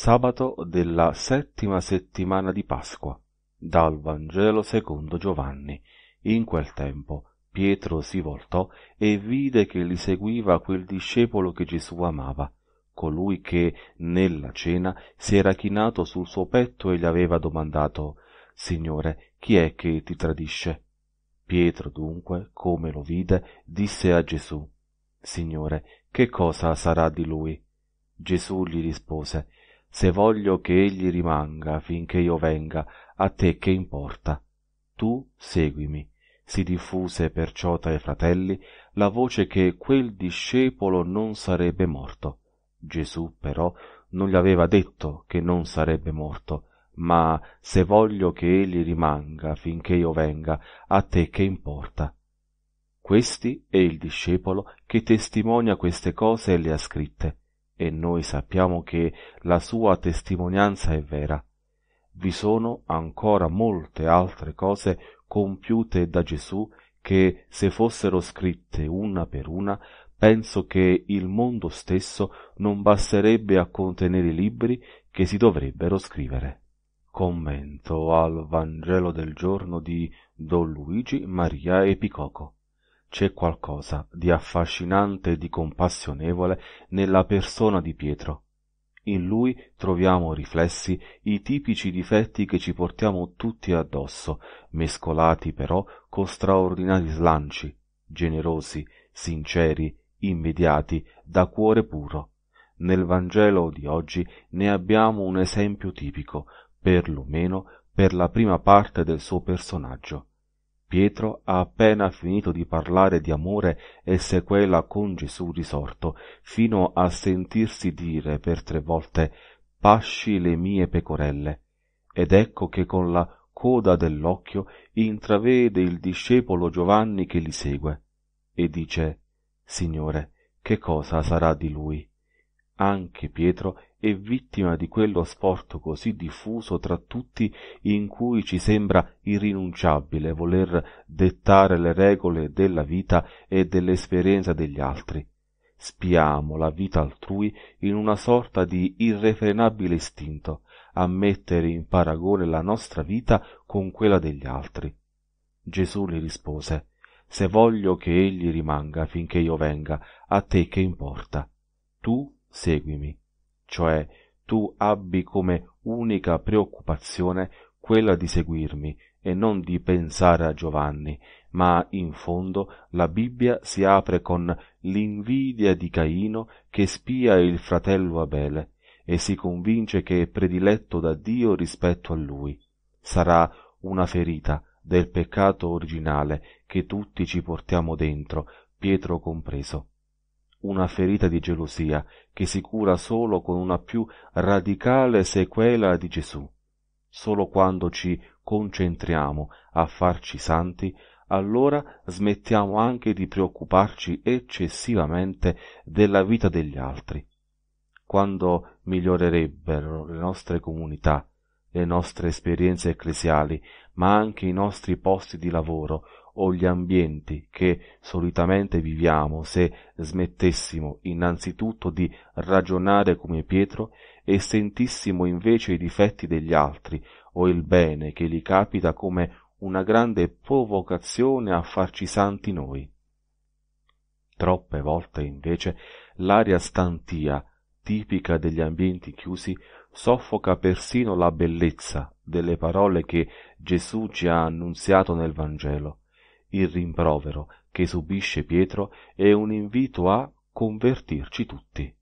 sabato della settima settimana di Pasqua, dal Vangelo secondo Giovanni. In quel tempo Pietro si voltò e vide che li seguiva quel discepolo che Gesù amava, colui che nella cena si era chinato sul suo petto e gli aveva domandato Signore, chi è che ti tradisce? Pietro dunque, come lo vide, disse a Gesù Signore, che cosa sarà di lui? Gesù gli rispose se voglio che egli rimanga finché io venga a te che importa tu seguimi si diffuse perciò tra i fratelli la voce che quel discepolo non sarebbe morto gesù però non gli aveva detto che non sarebbe morto ma se voglio che egli rimanga finché io venga a te che importa questi è il discepolo che testimonia queste cose e le ha scritte e noi sappiamo che la sua testimonianza è vera. Vi sono ancora molte altre cose compiute da Gesù che, se fossero scritte una per una, penso che il mondo stesso non basterebbe a contenere i libri che si dovrebbero scrivere. Commento al Vangelo del giorno di Don Luigi Maria Epicoco. C'è qualcosa di affascinante e di compassionevole nella persona di Pietro. In lui troviamo riflessi i tipici difetti che ci portiamo tutti addosso, mescolati però con straordinari slanci, generosi, sinceri, immediati, da cuore puro. Nel Vangelo di oggi ne abbiamo un esempio tipico, per lo meno per la prima parte del suo personaggio. Pietro ha appena finito di parlare di amore e sequela con Gesù risorto, fino a sentirsi dire per tre volte Pasci le mie pecorelle. Ed ecco che con la coda dell'occhio intravede il discepolo Giovanni che li segue e dice Signore, che cosa sarà di lui? Anche Pietro e vittima di quello sforzo così diffuso tra tutti in cui ci sembra irrinunciabile voler dettare le regole della vita e dell'esperienza degli altri. Spiamo la vita altrui in una sorta di irrefrenabile istinto a mettere in paragone la nostra vita con quella degli altri. Gesù gli rispose se voglio che egli rimanga finché io venga, a te che importa. Tu seguimi cioè tu abbi come unica preoccupazione quella di seguirmi e non di pensare a Giovanni, ma in fondo la Bibbia si apre con l'invidia di Caino che spia il fratello Abele e si convince che è prediletto da Dio rispetto a lui. Sarà una ferita del peccato originale che tutti ci portiamo dentro, Pietro compreso una ferita di gelosia che si cura solo con una più radicale sequela di Gesù. Solo quando ci concentriamo a farci santi, allora smettiamo anche di preoccuparci eccessivamente della vita degli altri. Quando migliorerebbero le nostre comunità, le nostre esperienze ecclesiali, ma anche i nostri posti di lavoro o gli ambienti che solitamente viviamo se smettessimo innanzitutto di ragionare come Pietro e sentissimo invece i difetti degli altri o il bene che gli capita come una grande provocazione a farci santi noi. Troppe volte invece l'aria stantia, tipica degli ambienti chiusi, soffoca persino la bellezza delle parole che Gesù ci ha annunziato nel Vangelo il rimprovero che subisce Pietro è un invito a convertirci tutti.